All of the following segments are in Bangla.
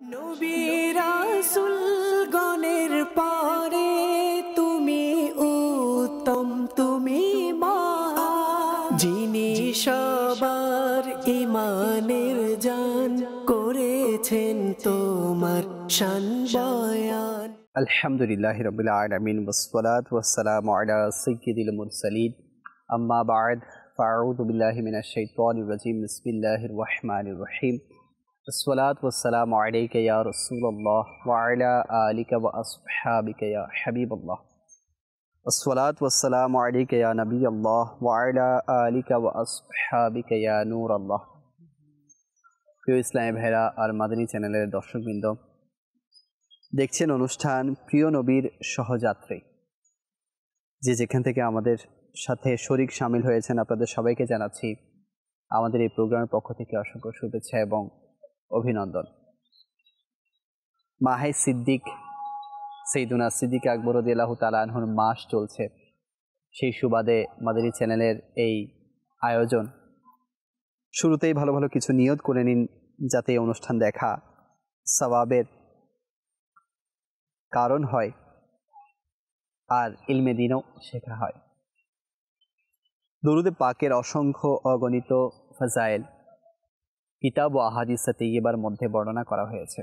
তুমি যিনি সবার ইমানের জান করেছেন তোমার শান আলহামদুলিল্লাহ রবিল আলমিন ওসলাত ওসালাম আলা সৈকিদুল মুরসালিদ আম্মা বাদ ফাউদুবিল্লাহ রাজিম রহিম সালাম আলাইকা ইয়া রাসূলুল্লাহ ওয়া আলা আলিকা ওয়া আসহাবিকা ইয়া হাবিবুল্লাহ আসসালাত ওয়াসসালামু আলাইকা ইয়া নবিয়াল্লাহ ওয়া আলা আলিকা ওয়া আসহাবিকা ইয়া নূরুল্লাহ প্রিয় ইসলামী ভাইরা আর মাদানী চ্যানেলের দর্শকবৃন্দ দেখছেন অনুষ্ঠান প্রিয় নবীর সহযাত্রী যে যেখান থেকে আমাদের সাথে শরিক সামিল হয়েছেন আপনাদের সবাইকে জানাচ্ছি আমাদের এই প্রোগ্রামের পক্ষ থেকে অসংখ্য শুভেচ্ছা এবং অভিনন্দন মাহে সিদ্দিক সেইদুনা সিদ্দিক আকবর দিল্লাহ তালাহুর মাস চলছে সেই সুবাদে আমাদের এই চ্যানেলের এই আয়োজন শুরুতেই ভালো ভালো কিছু নিয়ত করে নিন যাতে এই অনুষ্ঠান দেখা সবাবের কারণ হয় আর ইলমে দিনও শেখা হয় দরুদে পাকের অসংখ্য অগণিত ফাজাইল কিতাব ও আহাদিসা তেইবার মধ্যে বর্ণনা করা হয়েছে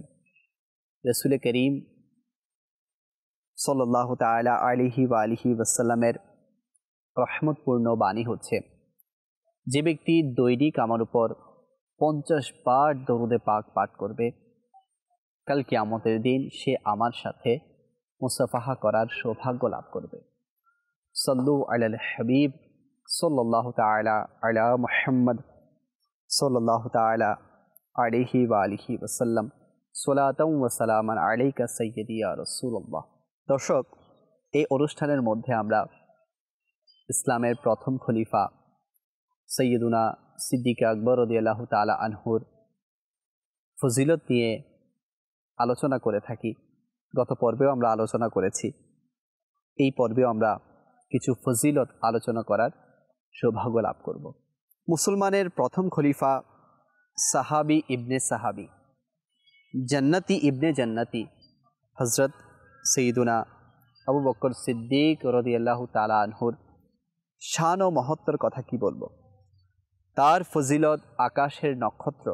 রসুল করিম সল্লাহ তালা আলিহি বা আলিহি ওয়াসাল্লামের রহমতপূর্ণ বাণী হচ্ছে যে ব্যক্তি দৈনিক আমার উপর পঞ্চাশ বার দরুদে পাক পাঠ করবে কাল কিয়ামতের দিন সে আমার সাথে মুসাফাহা করার সৌভাগ্য লাভ করবে সল্লু আল হাবিব সল্লাহ তালা আলা মোহাম্মদ সাল্লাহ তালা আলিহি বা আলিহি ওসাল্লাম সোলাতম ওসালাম আলিকা সৈয়দিয়া রসুল্লাহ দর্শক এই অনুষ্ঠানের মধ্যে আমরা ইসলামের প্রথম খলিফা সৈয়দুনা সিদ্দিকা আকবর আল্লাহ তালা আনহুর ফজিলত নিয়ে আলোচনা করে থাকি গত পর্বেও আমরা আলোচনা করেছি এই পর্বেও আমরা কিছু ফজিলত আলোচনা করার সৌভাগ্য লাভ করবো মুসলমানের প্রথম খলিফা সাহাবি ইবনে সাহাবি জন্নতি ইবনে জন্নতি হজরত সঈদুনা আবু বকর সিদ্দিক রদিয়াল্লাহ তালা আনহুর শান ও মহত্বর কথা কি বলবো তার ফজিলত আকাশের নক্ষত্র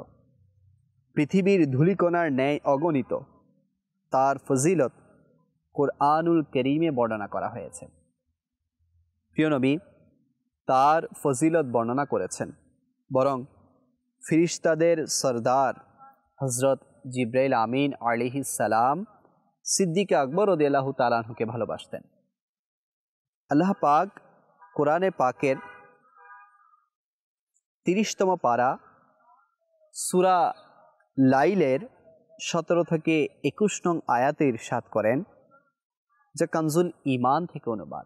পৃথিবীর ধুলিকোনার ন্যায় অগণিত তার ফজিলত কোরআনুল করিমে বর্ণনা করা হয়েছে প্রিয় নবী তার ফজিলত বর্ণনা করেছেন বরং ফিরিস্তাদের সর্দার হজরত জিব্রাইল আমিন আলিহি সালাম সিদ্দিক আকবর রদিয়াল্লাহু তালানহুকে ভালোবাসতেন আল্লাহ পাক কোরআনে পাকের তিরিশতম পাড়া সুরা লাইলের সতেরো থেকে একুশ নং আয়াতে ইরশাদ করেন যা কানজুল ইমান থেকে অনুবাদ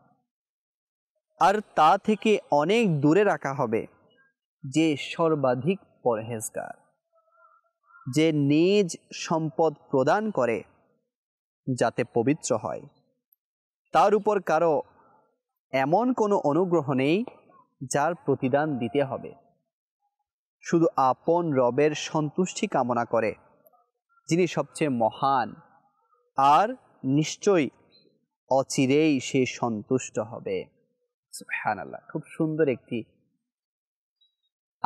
আর তা থেকে অনেক দূরে রাখা হবে যে সর্বাধিক পরহেজগার যে নিজ সম্পদ প্রদান করে যাতে পবিত্র হয় তার উপর কারো এমন কোনো অনুগ্রহ নেই যার প্রতিদান দিতে হবে শুধু আপন রবের সন্তুষ্টি কামনা করে যিনি সবচেয়ে মহান আর নিশ্চয়ই অচিরেই সে সন্তুষ্ট হবে সুহান খুব সুন্দর একটি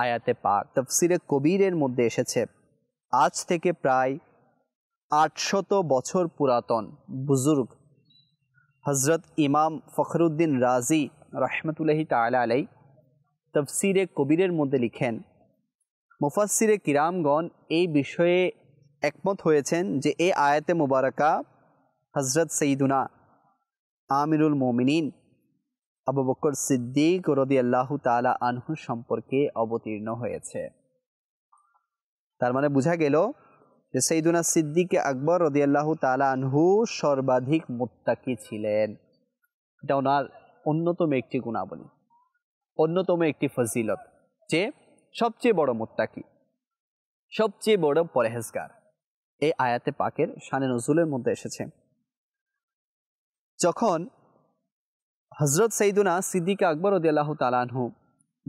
আয়াতে পাক তফসিরে কবিরের মধ্যে এসেছে আজ থেকে প্রায় আটশত বছর পুরাতন বুজুর্গ হজরত ইমাম ফখরুদ্দিন রাজি রহমতুল্লাহি তালা আলাই তফসিরে কবিরের মধ্যে লিখেন মুফাসিরে কিরামগণ এই বিষয়ে একমত হয়েছেন যে এ আয়াতে মুবারকা হজরত সঈদুনা আমিরুল মোমিনিন আবু বকর সিদ্দিক রদি আল্লাহ তালা আনহু সম্পর্কে অবতীর্ণ হয়েছে তার মানে বোঝা গেল যে সৈদুনা সিদ্দিক আকবর রদি আল্লাহ তালা আনহু সর্বাধিক মোত্তাকি ছিলেন এটা ওনার অন্যতম একটি গুণাবলী অন্যতম একটি ফজিলত যে সবচেয়ে বড় মোত্তাকি সবচেয়ে বড় পরেহেজগার এই আয়াতে পাকের শানে নজরুলের মধ্যে এসেছে যখন হজরত সঈদুনা সিদ্দিকা আকবর উদ্দাহ তালানহু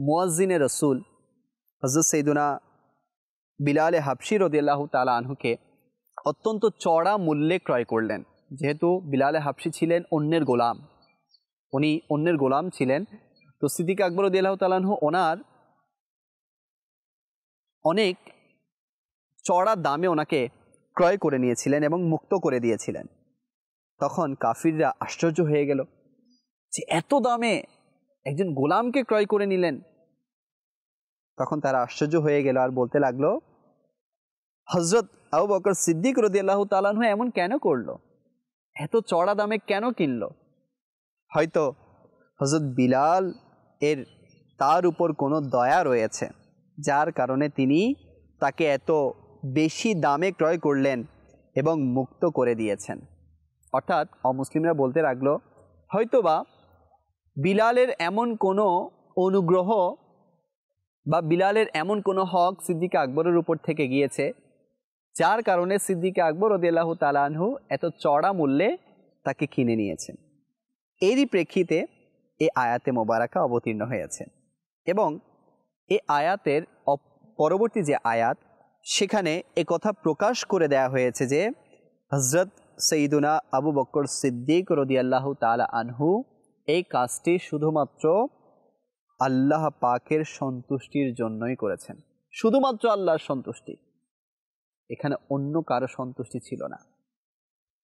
মুয়াজ্জিনে রসুল হজরত সঈদুনা বিলালে হাবশির রদিয়াল্লাহ তালানহুকে অত্যন্ত চড়া মূল্যে ক্রয় করলেন যেহেতু বিলালে হাফসি ছিলেন অন্যের গোলাম উনি অন্যের গোলাম ছিলেন তো সিদ্দিক আকবর উদ্দাহ তালানহু ওনার অনেক চড়া দামে ওনাকে ক্রয় করে নিয়েছিলেন এবং মুক্ত করে দিয়েছিলেন তখন কাফিররা আশ্চর্য হয়ে গেল যে এত দামে একজন গোলামকে ক্রয় করে নিলেন তখন তারা আশ্চর্য হয়ে গেল আর বলতে লাগলো হজরত আউ বকর সিদ্দিক রদি আল্লাহ তালাহ এমন কেন করলো এত চড়া দামে কেন কিনল হয়তো হজরত বিলাল এর তার উপর কোনো দয়া রয়েছে যার কারণে তিনি তাকে এত বেশি দামে ক্রয় করলেন এবং মুক্ত করে দিয়েছেন অর্থাৎ অমুসলিমরা বলতে লাগলো হয়তোবা বিলালের এমন কোনো অনুগ্রহ বা বিলালের এমন কোনো হক সিদ্দিকা আকবরের উপর থেকে গিয়েছে যার কারণে সিদ্দিকা আকবর রদিয়াল্লাহ তালানহু এত চড়া মূল্যে তাকে কিনে নিয়েছেন এরই প্রেক্ষিতে এ আয়াতে মোবারাকা অবতীর্ণ হয়েছে এবং এ আয়াতের পরবর্তী যে আয়াত সেখানে এ কথা প্রকাশ করে দেয়া হয়েছে যে হজরত সঈদুনা আবু বক্কর সিদ্দিক রদিয়াল্লাহ তালা আনহু এই কাজটি শুধুমাত্র আল্লাহ পাকের সন্তুষ্টির জন্যই করেছেন শুধুমাত্র আল্লাহর সন্তুষ্টি এখানে অন্য কারো সন্তুষ্টি ছিল না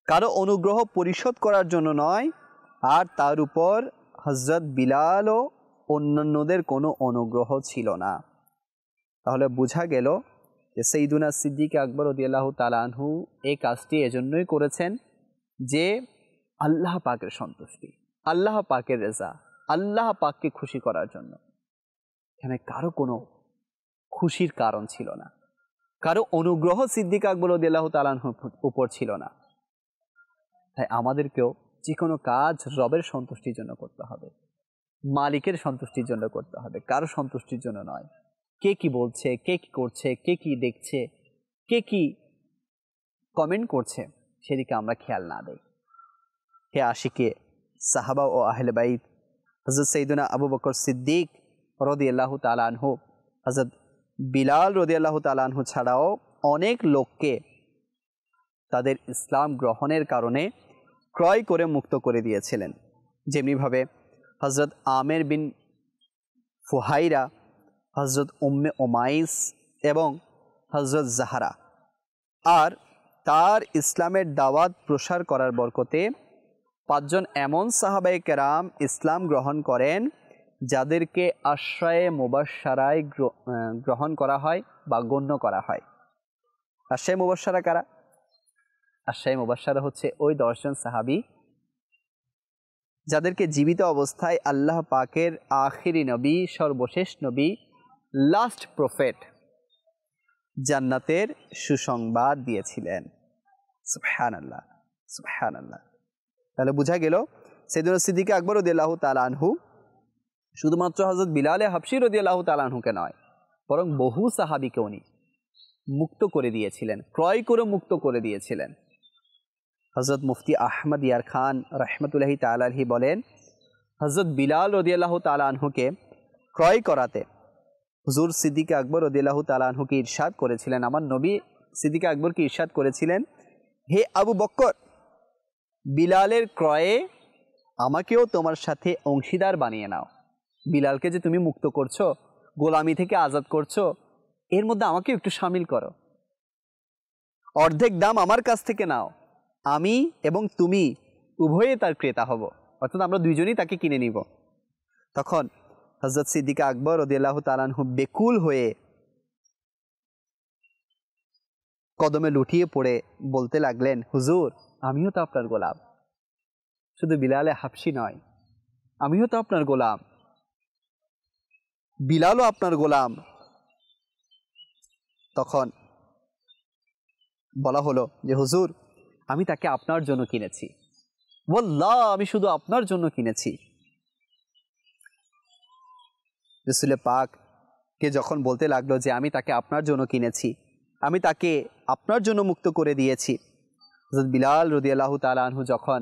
কারো অনুগ্রহ পরিশোধ করার জন্য নয় আর তার উপর হজরত বিলালও অন্যান্যদের কোনো অনুগ্রহ ছিল না তাহলে বোঝা গেল যে সেইদুনা সিদ্দিক আকবর রদিয়াল্লাহ তালানহু এই কাজটি এজন্যই করেছেন যে আল্লাহ পাকের সন্তুষ্টি আল্লাহ পাকের রেজা আল্লাহ পাককে খুশি করার জন্য এখানে কারো কোনো খুশির কারণ ছিল না কারো অনুগ্রহ সিদ্দিক আকবর দিল্লাহ তালান উপর ছিল না তাই আমাদেরকেও যে কোনো কাজ রবের সন্তুষ্টির জন্য করতে হবে মালিকের সন্তুষ্টির জন্য করতে হবে কারো সন্তুষ্টির জন্য নয় কে কি বলছে কে কি করছে কে কি দেখছে কে কি কমেন্ট করছে সেদিকে আমরা খেয়াল না দেয় কে আশিকে সাহাবা ও আহলে বাইদ হজরত সঈদুনা আবু বকর সিদ্দিক রদি আল্লাহ তালানহু হজরত বিলাল রদি আল্লাহ তালানহু ছাড়াও অনেক লোককে তাদের ইসলাম গ্রহণের কারণে ক্রয় করে মুক্ত করে দিয়েছিলেন যেমনিভাবে হজরত আমের বিন ফুহাইরা হজরত উম্মে ওমাইস এবং হজরত জাহারা আর তার ইসলামের দাওয়াত প্রসার করার বরকতে পাঁচজন এমন সাহাবাই কেরাম ইসলাম গ্রহণ করেন যাদেরকে আশ্রয়ে মুবাসারায় গ্রহণ করা হয় বা গণ্য করা হয় আশ্রয় মুবাসারা কারা আশ্রয় মুবাসারা হচ্ছে ওই দশজন সাহাবি যাদেরকে জীবিত অবস্থায় আল্লাহ পাকের আখিরি নবী সর্বশেষ নবী লাস্ট প্রফেট জান্নাতের সুসংবাদ দিয়েছিলেন সুফহান আল্লাহ সুফহান আল্লাহ তাহলে বোঝা গেল সেদিন সিদ্দিকে আকবর রদিয়াল্লাহ তালানহু শুধুমাত্র হজরত বিলালে হাফসি রদিয়াল্লাহ তালানহুকে নয় বরং বহু সাহাবিকে উনি মুক্ত করে দিয়েছিলেন ক্রয় করে মুক্ত করে দিয়েছিলেন হজরত মুফতি আহমদ ইয়ার খান রহমতুল্লাহি তালাহি বলেন হজরত বিলাল রদিয়াল্লাহ তালানহুকে ক্রয় করাতে হুজুর সিদ্দিকে আকবর রদিয়াল্লাহ তালানহুকে ইরশাদ করেছিলেন আমার নবী সিদ্দিকে আকবরকে ইরশাদ করেছিলেন হে আবু বক্কর বিলালের ক্রয়ে আমাকেও তোমার সাথে অংশীদার বানিয়ে নাও বিলালকে যে তুমি মুক্ত করছো গোলামি থেকে আজাদ করছো এর মধ্যে আমাকেও একটু সামিল করো অর্ধেক দাম আমার কাছ থেকে নাও আমি এবং তুমি উভয়ে তার ক্রেতা হব অর্থাৎ আমরা দুইজনই তাকে কিনে নিব তখন হজরত সিদ্দিকা আকবর রদিয়াল্লাহ তালানহু বেকুল হয়ে কদমে লুটিয়ে পড়ে বলতে লাগলেন হুজুর আমিও তো আপনার গোলাম শুধু বিলালে হাফসি নয় আমিও তো আপনার গোলাম বিলালও আপনার গোলাম তখন বলা হলো যে হুজুর আমি তাকে আপনার জন্য কিনেছি বললা আমি শুধু আপনার জন্য কিনেছি রসুলে কে যখন বলতে লাগলো যে আমি তাকে আপনার জন্য কিনেছি আমি তাকে আপনার জন্য মুক্ত করে দিয়েছি হজরত বিলাল রদি আল্লাহ তালাহু যখন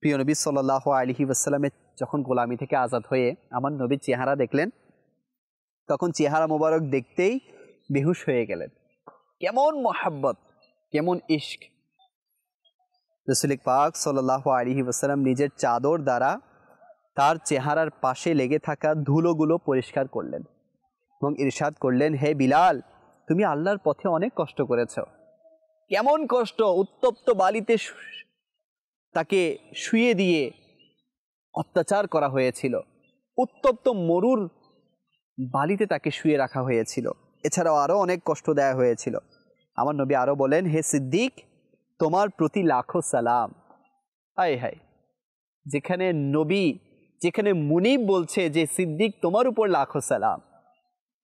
প্রিয় নবী সাল্লাহ আলহি ওসাল্লামের যখন গোলামি থেকে আজাদ হয়ে আমার নবীর চেহারা দেখলেন তখন চেহারা মোবারক দেখতেই বেহুশ হয়ে গেলেন কেমন মোহাব্বত কেমন ইশক রসুলিক পাক সাল্লাহ আলহি ওসাল্লাম নিজের চাদর দ্বারা তার চেহারার পাশে লেগে থাকা ধুলোগুলো পরিষ্কার করলেন এবং ইরশাদ করলেন হে বিলাল তুমি আল্লাহর পথে অনেক কষ্ট করেছো কেমন কষ্ট উত্তপ্ত বালিতে তাকে শুয়ে দিয়ে অত্যাচার করা হয়েছিল উত্তপ্ত মরুর বালিতে তাকে শুয়ে রাখা হয়েছিল এছাড়াও আরও অনেক কষ্ট দেয়া হয়েছিল আমার নবী আরও বলেন হে সিদ্দিক তোমার প্রতি লাখো সালাম হায় হায় যেখানে নবী যেখানে মুনিব বলছে যে সিদ্দিক তোমার উপর লাখো সালাম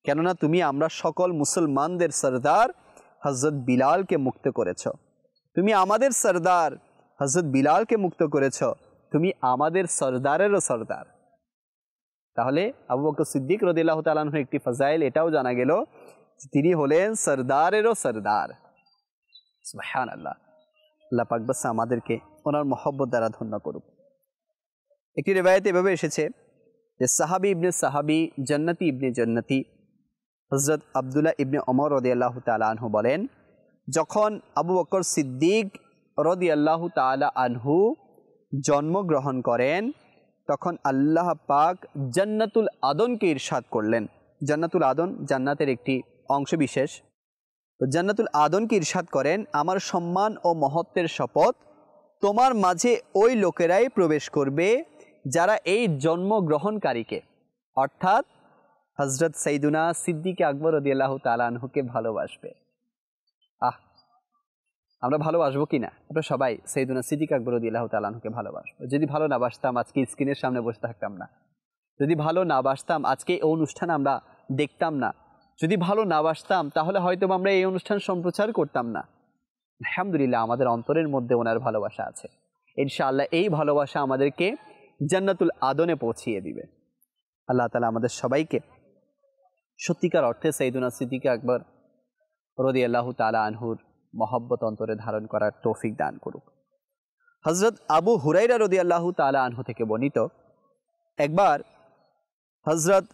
কেননা তুমি আমরা সকল মুসলমানদের সর্দার হজরত বিলালকে মুক্ত করেছ তুমি আমাদের সর্দার হজরত বিলালকে মুক্ত করেছ তুমি আমাদের সর্দারেরও সর্দার তাহলে আবু বক সিদ্দিক রদিল্লাহ তালাহর একটি ফজাইল এটাও জানা গেল তিনি হলেন সর্দারেরও সর্দার হ্যাঁ আল্লাহ আল্লাহ পাকবাসা আমাদেরকে ওনার মহব্বত দ্বারা ধন্য করুক একটি রেবায়তে এভাবে এসেছে যে সাহাবি ইবনে সাহাবি জন্নতি ইবনে জন্নতি হজরত আবদুল্লাহ ইবনে অমর রদি আল্লাহ তালাহু বলেন যখন আবু বকর সিদ্দিক রদি আল্লাহ তালা আনহু জন্মগ্রহণ করেন তখন আল্লাহ পাক জান্নাতুল আদনকে ইরশাদ করলেন জান্নাতুল আদন জান্নাতের একটি অংশ তো জান্নাতুল আদনকে ইরশাদ করেন আমার সম্মান ও মহত্বের শপথ তোমার মাঝে ওই লোকেরাই প্রবেশ করবে যারা এই জন্মগ্রহণকারীকে অর্থাৎ হজরত সৈদুনা সিদ্দিকে আকবর রদিয়াল্লাহ তালানহুকে ভালোবাসবে আহ আমরা ভালোবাসবো কি না আমরা সবাই সৈদুনা সিদ্দিক আকবর রদিয়াল্লাহ তালানহুকে ভালোবাসবো যদি ভালো না বাসতাম আজকে স্ক্রিনের সামনে বসে থাকতাম না যদি ভালো না বাসতাম আজকে এই অনুষ্ঠান আমরা দেখতাম না যদি ভালো না বাসতাম তাহলে হয়তো আমরা এই অনুষ্ঠান সম্প্রচার করতাম না আলহামদুলিল্লাহ আমাদের অন্তরের মধ্যে ওনার ভালোবাসা আছে ইনশাআল্লাহ এই ভালোবাসা আমাদেরকে জান্নাতুল আদনে পৌঁছিয়ে দিবে আল্লাহ তালা আমাদের সবাইকে সত্যিকার অর্থে সৈদুনা সিদ্দিকে আকবর রদি আল্লাহ তালা আনহুর মহব্বত অন্তরে ধারণ করার তৌফিক দান করুক হজরত আবু হুরাইরা রদি আল্লাহ তালা আনহু থেকে বর্ণিত একবার হজরত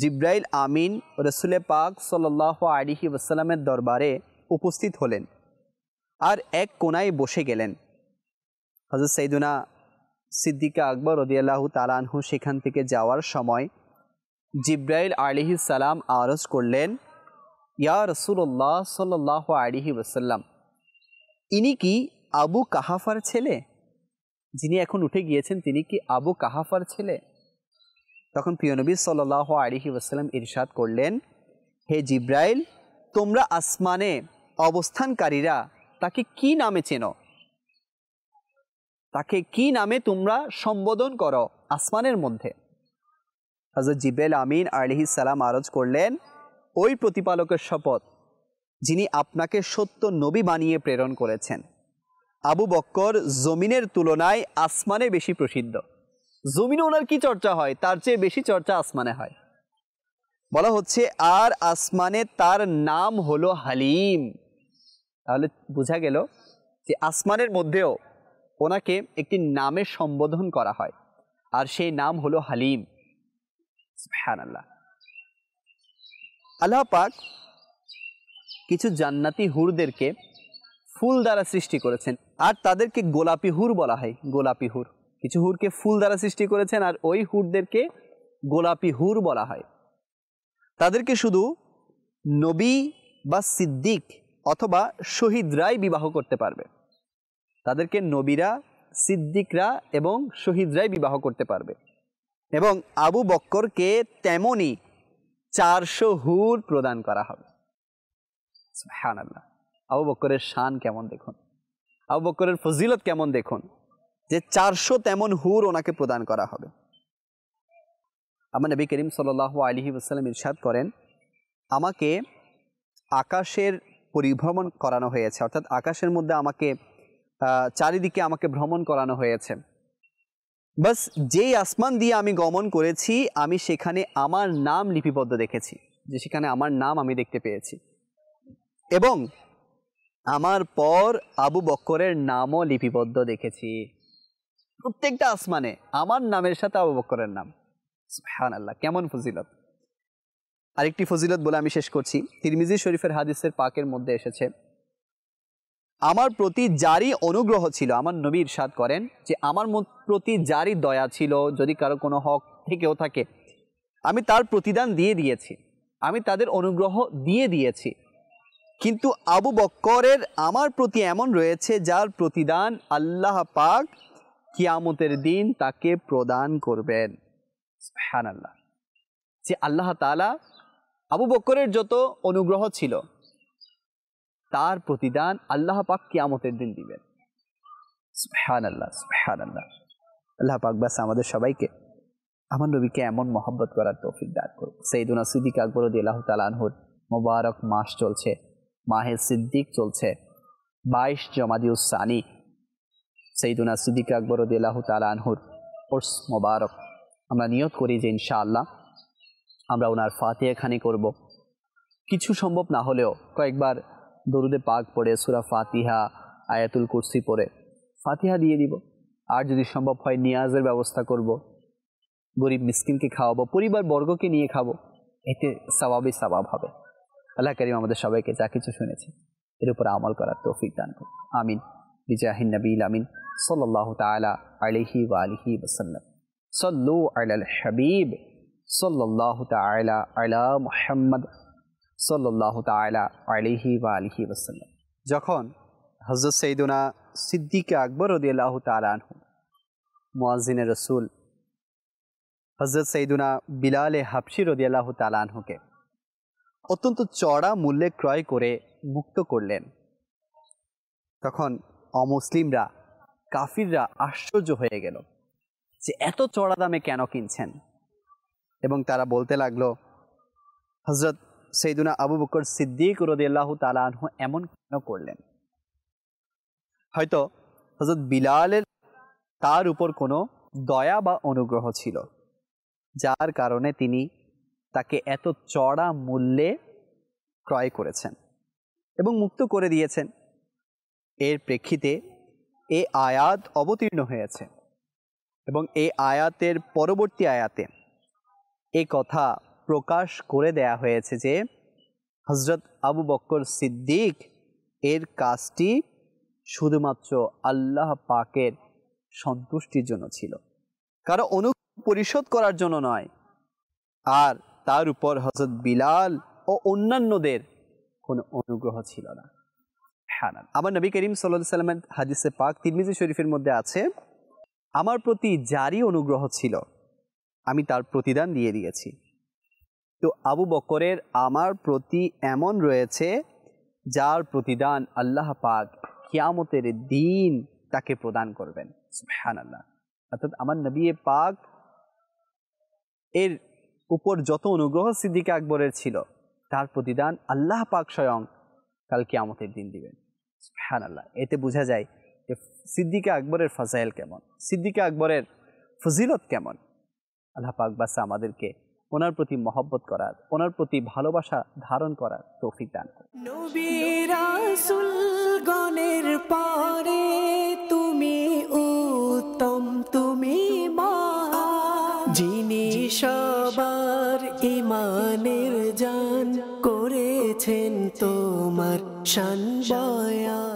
জিব্রাইল আমিন রসুলে পাক সাল্লাহ আলিহি ওসালামের দরবারে উপস্থিত হলেন আর এক কোনায় বসে গেলেন হজরত সৈদুনা সিদ্দিকা আকবর রদিয়াল্লাহু তালানহু সেখান থেকে যাওয়ার সময় জিব্রাইল আলিহি সালাম আরজ করলেন ইয়া রসুল্লাহ সাল্লাহ আলিহি ওসাল্লাম ইনি কি আবু কাহাফার ছেলে যিনি এখন উঠে গিয়েছেন তিনি কি আবু কাহাফার ছেলে তখন পিয়নবী সাল্লাহ আলিহি ওসাল্লাম ইরশাদ করলেন হে জিব্রাইল তোমরা আসমানে অবস্থানকারীরা তাকে কি নামে চেনো তাকে কি নামে তোমরা সম্বোধন করো আসমানের মধ্যে হজরত জিবেল আমিন সালাম আরজ করলেন ওই প্রতিপালকের শপথ যিনি আপনাকে সত্য নবী বানিয়ে প্রেরণ করেছেন আবু বক্কর জমিনের তুলনায় আসমানে বেশি প্রসিদ্ধ জমিনে ওনার কি চর্চা হয় তার চেয়ে বেশি চর্চা আসমানে হয় বলা হচ্ছে আর আসমানে তার নাম হলো হালিম তাহলে বোঝা গেল যে আসমানের মধ্যেও ওনাকে একটি নামে সম্বোধন করা হয় আর সেই নাম হলো হালিম সুহানাল্লাহ আল্লাহ পাক কিছু জান্নাতি হুরদেরকে ফুল দ্বারা সৃষ্টি করেছেন আর তাদেরকে গোলাপি হুর বলা হয় গোলাপি হুর কিছু হুরকে ফুল দ্বারা সৃষ্টি করেছেন আর ওই হুরদেরকে গোলাপি হুর বলা হয় তাদেরকে শুধু নবী বা সিদ্দিক অথবা শহীদরাই বিবাহ করতে পারবে তাদেরকে নবীরা সিদ্দিকরা এবং শহীদরাই বিবাহ করতে পারবে এবং আবু বক্করকে তেমনই চারশো হুর প্রদান করা হবে হ্যাঁ আল্লাহ আবু বক্করের শান কেমন দেখুন আবু বক্করের ফজিলত কেমন দেখুন যে চারশো তেমন হুর ওনাকে প্রদান করা হবে আমার নবী করিম সাল আলহি আসালাম ইরশাদ করেন আমাকে আকাশের পরিভ্রমণ করানো হয়েছে অর্থাৎ আকাশের মধ্যে আমাকে চারিদিকে আমাকে ভ্রমণ করানো হয়েছে বাস যেই আসমান দিয়ে আমি গমন করেছি আমি সেখানে আমার নাম লিপিবদ্ধ দেখেছি যে সেখানে আমার নাম আমি দেখতে পেয়েছি এবং আমার পর আবু বক্করের নামও লিপিবদ্ধ দেখেছি প্রত্যেকটা আসমানে আমার নামের সাথে আবু বক্করের নাম আল্লাহ কেমন ফজিলত আরেকটি ফজিলত বলে আমি শেষ করছি তিরমিজি শরীফের হাদিসের পাকের মধ্যে এসেছে আমার প্রতি যারই অনুগ্রহ ছিল আমার নবীর সাদ করেন যে আমার প্রতি যারই দয়া ছিল যদি কারো কোনো হক থেকেও থাকে আমি তার প্রতিদান দিয়ে দিয়েছি আমি তাদের অনুগ্রহ দিয়ে দিয়েছি কিন্তু আবু বক্করের আমার প্রতি এমন রয়েছে যার প্রতিদান আল্লাহ পাক কিয়ামতের দিন তাকে প্রদান করবেন হ্যান আল্লাহ যে আল্লাহ তালা আবু বক্করের যত অনুগ্রহ ছিল তার প্রতিদান আল্লাহ পাক কিয়ামতের দিন দিবেন সুহান আল্লাহ সুহান আল্লাহ আল্লাহ পাক বাস আমাদের সবাইকে আমার নবীকে এমন মহব্বত করার তৌফিক দান করুক সৈদুনা সিদ্দিক আকবর আল্লাহ তালানহুর মোবারক মাস চলছে মাহে সিদ্দিক চলছে বাইশ জমাদিউস সানি সৈদুনা সিদ্দিক আকবর আল্লাহ তালানহুর ওর্স মোবারক আমরা নিয়ত করি যে ইনশাআল্লাহ আমরা ওনার খানি করব কিছু সম্ভব না হলেও কয়েকবার দরুদে পাক পড়ে সুরা ফাতিহা আয়াতুল কুরসি পড়ে ফাতিহা দিয়ে দিব আর যদি সম্ভব হয় নিয়াজের ব্যবস্থা করব। গরিব মিসকিনকে খাওয়াবো পরিবার বর্গকে নিয়ে খাবো এতে স্বভাবই স্বভাব হবে আল্লাহ করিম আমাদের সবাইকে যা কিছু শুনেছে এর উপর আমল করার তৌফিক দান করুন আমিন বিজাহিন নবীল আমিন সল্লাহ তালা আলিহি ওয়ালিহি ওসাল্লাম সল্লু আল হাবিব সল্লাহ তালা আলা মোহাম্মদ সল্লাহ তালা আলিহি বা আলিহি ওসাল্লাম যখন হজরত সঈদুনা সিদ্দিকে আকবর আল্লাহ তালানহ মোয়াজিনে রসুল হজরত সঈদুনা বিলাল হাবশি আল্লাহ তালানহুকে অত্যন্ত চড়া মূল্যে ক্রয় করে মুক্ত করলেন তখন অমুসলিমরা কাফিররা আশ্চর্য হয়ে গেল যে এত চড়া দামে কেন কিনছেন এবং তারা বলতে লাগলো হজরত সৈদুনা আবু বকর সিদ্দিক রদিয়াল্লাহ তালাহ এমন কেন করলেন হয়তো হজরত বিলালের তার উপর কোনো দয়া বা অনুগ্রহ ছিল যার কারণে তিনি তাকে এত চড়া মূল্যে ক্রয় করেছেন এবং মুক্ত করে দিয়েছেন এর প্রেক্ষিতে এ আয়াত অবতীর্ণ হয়েছে এবং এই আয়াতের পরবর্তী আয়াতে এ কথা প্রকাশ করে দেয়া হয়েছে যে হজরত আবু বক্কর সিদ্দিক এর কাজটি শুধুমাত্র আল্লাহ পাকের সন্তুষ্টির জন্য ছিল কারো অনু পরিশোধ করার জন্য নয় আর তার উপর হজরত বিলাল ও অন্যান্যদের কোনো অনুগ্রহ ছিল না হ্যাঁ আমার নবী করিম সাল্লা সাল্লামের হাদিসে পাক তিরমিজি শরীফের মধ্যে আছে আমার প্রতি যারই অনুগ্রহ ছিল আমি তার প্রতিদান দিয়ে দিয়েছি তো আবু বকরের আমার প্রতি এমন রয়েছে যার প্রতিদান আল্লাহ পাক কিয়ামতের দিন তাকে প্রদান করবেন হ্যান আল্লাহ অর্থাৎ আমার নবী পাক এর উপর যত অনুগ্রহ সিদ্দিকে আকবরের ছিল তার প্রতিদান আল্লাহ পাক স্বয়ং কাল কিয়ামতের দিন দিবেন হ্যান আল্লাহ এতে বোঝা যায় যে সিদ্দিকা আকবরের ফাজাইল কেমন সিদ্দিকা আকবরের ফজিলত কেমন আল্লাহ পাক বাসা আমাদেরকে ওনার প্রতি মহব্বত করার ওনার প্রতি ভালোবাসা ধারণ করার তৌফিক দান গণের পরে তুমি উত্তম তুমি যিনি সবার ইমানের জান করেছেন তোমার শান